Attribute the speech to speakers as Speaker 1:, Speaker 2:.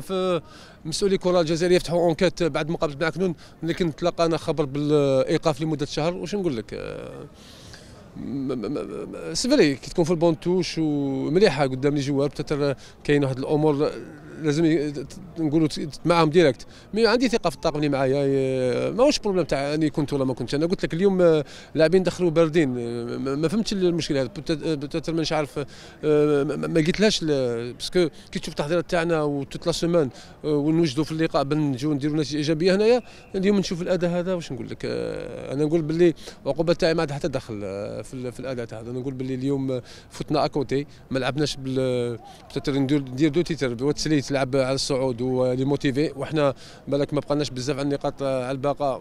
Speaker 1: في مسؤولي الكره الجزائريه يفتحوا اونكيت بعد مقابله مع كنون لكن تلقانا خبر بالايقاف لمده شهر واش نقول لك سي فري كي تكون في البون توش ومليحه قدام الجوار جوار بتاتر كاين واحد الامور لازم نقولوا معاهم ديريكت مي عندي ثقه في الطاقم اللي معايا ماهوش بروبليم تاع اني كنت ولا ما كنتش انا قلت لك اليوم آه، لاعبين دخلوا باردين آه، ما فهمتش المشكل هذا بتاتر مانيش عارف آه، ما قلتلهاش باسكو كي تشوف التحضيرات تاعنا وتوت لا سومان ونوجدوا في اللقاء بنجوا نديروا نتيجه ايجابيه هنايا اليوم نشوف الاداء هذا واش نقول لك انا نقول باللي العقوبه تاعي ما عندها حتى دخل في, في الاداء تاعنا نقول باللي اليوم فتنا اكوتي ما لعبناش بتاتر ندير دو تيتر بواتسليت تلعب على الصعود وليموتيفي وحنا بالك ما بقناش بزاف على النقاط آه، على الباقه